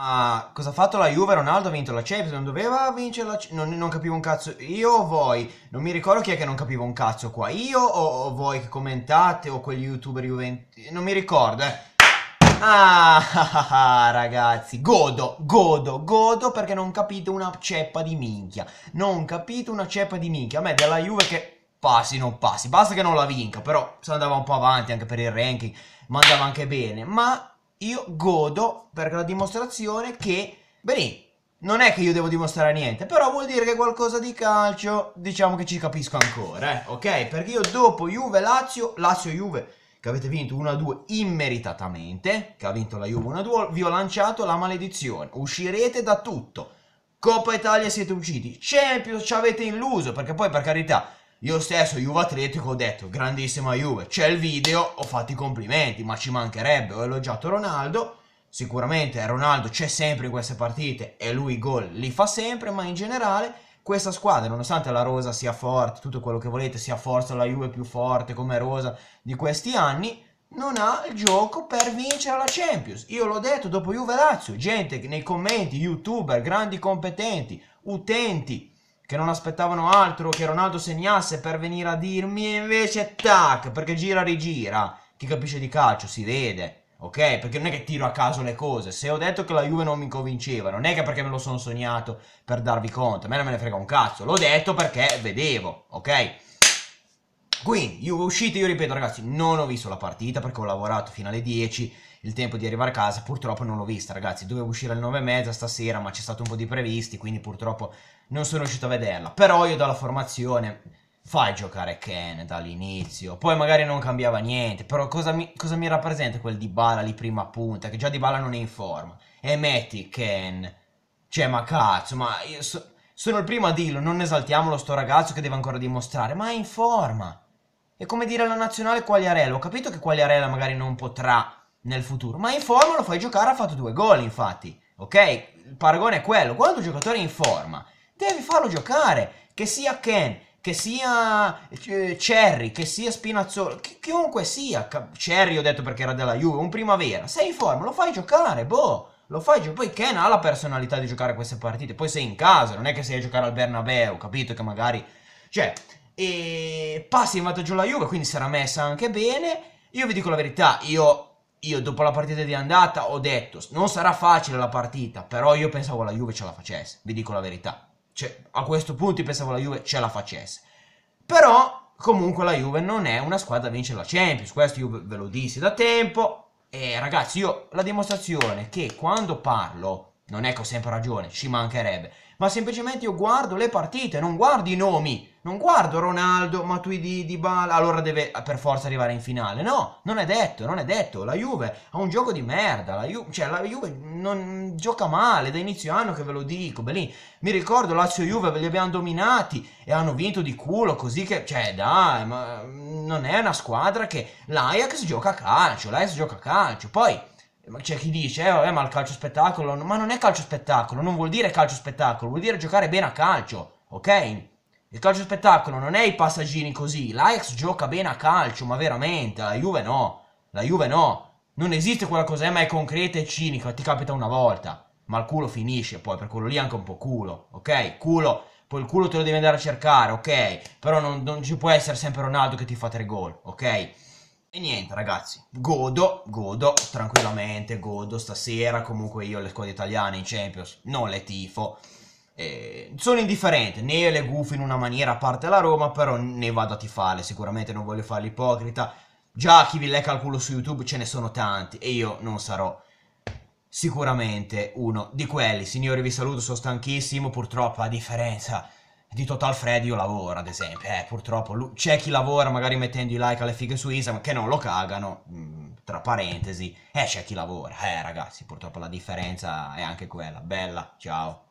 Ah, cosa ha fatto la Juve? Ronaldo ha vinto la Champions, non doveva vincere la Champions, non, non, capivo un cazzo, io o voi? Non mi ricordo chi è che non capivo un cazzo qua, io o, o voi che commentate o quegli youtuber juventini, non mi ricordo, eh. Ah, ragazzi, godo, godo, godo perché non capite una ceppa di minchia, non capite una ceppa di minchia, a me della Juve che passi, non passi, basta che non la vinca, però se andava un po' avanti anche per il ranking, ma andava anche bene, ma io godo, perché la dimostrazione che, bene, non è che io devo dimostrare niente, però vuol dire che qualcosa di calcio, diciamo che ci capisco ancora, eh, ok? Perché io dopo Juve-Lazio, Lazio-Juve, che avete vinto 1-2 immeritatamente, che ha vinto la Juve 1-2, vi ho lanciato la maledizione, uscirete da tutto. Coppa Italia siete usciti, Champions ci avete illuso, perché poi per carità io stesso, Juve Atletico, ho detto grandissima Juve. C'è il video, ho fatto i complimenti, ma ci mancherebbe. Ho elogiato Ronaldo. Sicuramente Ronaldo c'è sempre in queste partite e lui i gol li fa sempre, ma in generale questa squadra, nonostante la rosa sia forte, tutto quello che volete, sia forza la Juve più forte come rosa di questi anni, non ha il gioco per vincere la Champions. Io l'ho detto dopo Juve Lazio, gente nei commenti, youtuber, grandi competenti, utenti, che non aspettavano altro che Ronaldo segnasse per venire a dirmi e invece tac, perché gira rigira. Chi capisce di calcio si vede, ok? Perché non è che tiro a caso le cose. Se ho detto che la Juve non mi convinceva, non è che perché me lo sono sognato per darvi conto, a me non me ne frega un cazzo. L'ho detto perché vedevo, ok? Quindi, Juve uscita, io ripeto ragazzi, non ho visto la partita perché ho lavorato fino alle 10, il tempo di arrivare a casa purtroppo non l'ho vista ragazzi, dovevo uscire alle 9.30 stasera ma c'è stato un po' di previsti quindi purtroppo non sono riuscito a vederla, però io dalla formazione fai giocare Ken dall'inizio, poi magari non cambiava niente, però cosa mi, cosa mi rappresenta quel di Bala lì prima punta, che già di Bala non è in forma, e metti Ken, cioè ma cazzo, ma io so, sono il primo a dirlo, non esaltiamolo sto ragazzo che deve ancora dimostrare, ma è in forma, è come dire alla nazionale Quagliarella. Ho capito che Quagliarella magari non potrà nel futuro, ma in forma lo fai giocare, ha fatto due gol infatti. Ok? Il paragone è quello. Quando un giocatore è in forma, devi farlo giocare. Che sia Ken, che sia eh, Cherry, che sia Spinazzolo, chi, chiunque sia. Cherry ho detto perché era della Juve, un primavera. Sei in forma, lo fai giocare, boh. Lo fai giocare. Poi Ken ha la personalità di giocare queste partite. Poi sei in casa, non è che sei a giocare al Bernabeu, capito? Che magari... Cioè, e Pasti è andato giù la Juve, quindi sarà messa anche bene. Io vi dico la verità, io, io, dopo la partita di andata ho detto non sarà facile la partita, però io pensavo la Juve ce la facesse, vi dico la verità. Cioè, a questo punto io pensavo la Juve ce la facesse. Però comunque la Juve non è una squadra a vincere la Champions, questo io ve lo dissi da tempo. E ragazzi, io la dimostrazione che quando parlo non è che ho sempre ragione, ci mancherebbe. Ma semplicemente io guardo le partite, non guardo i nomi. Non guardo Ronaldo, Matuidi, Dybala, allora deve per forza arrivare in finale. No, non è detto, non è detto. La Juve ha un gioco di merda. La Juve, cioè, la Juve non gioca male, da inizio anno che ve lo dico. Belin, mi ricordo Lazio-Juve, ve li abbiamo dominati e hanno vinto di culo, così che... Cioè, dai, ma non è una squadra che... L'Ajax gioca a calcio, l'Ajax gioca a calcio. Poi c'è chi dice, eh, vabbè, ma il calcio spettacolo, ma non è calcio spettacolo, non vuol dire calcio spettacolo, vuol dire giocare bene a calcio, ok? Il calcio spettacolo non è i passaggini così, l'Ajax gioca bene a calcio, ma veramente, la Juve no, la Juve no. Non esiste quella cosa, eh, ma è concreta e cinica, ti capita una volta, ma il culo finisce poi, per quello lì è anche un po' culo, ok? Culo, poi il culo te lo devi andare a cercare, ok? Però non, non ci può essere sempre Ronaldo che ti fa tre gol, ok? E niente ragazzi, godo, godo tranquillamente, godo stasera, comunque io le squadre italiane in Champions non le tifo, eh, sono indifferente, né le gufo in una maniera a parte la Roma, però ne vado a tifare, sicuramente non voglio fare l'ipocrita, già chi vi lecca il culo su YouTube ce ne sono tanti e io non sarò sicuramente uno di quelli. Signori vi saluto, sono stanchissimo, purtroppo a differenza di Total Fred io lavoro, ad esempio. Eh, purtroppo c'è chi lavora magari mettendo i like alle fighe su Instagram, che non lo cagano, mh, mm, tra parentesi. Eh, c'è chi lavora. Eh, ragazzi, purtroppo la differenza è anche quella. Bella, ciao.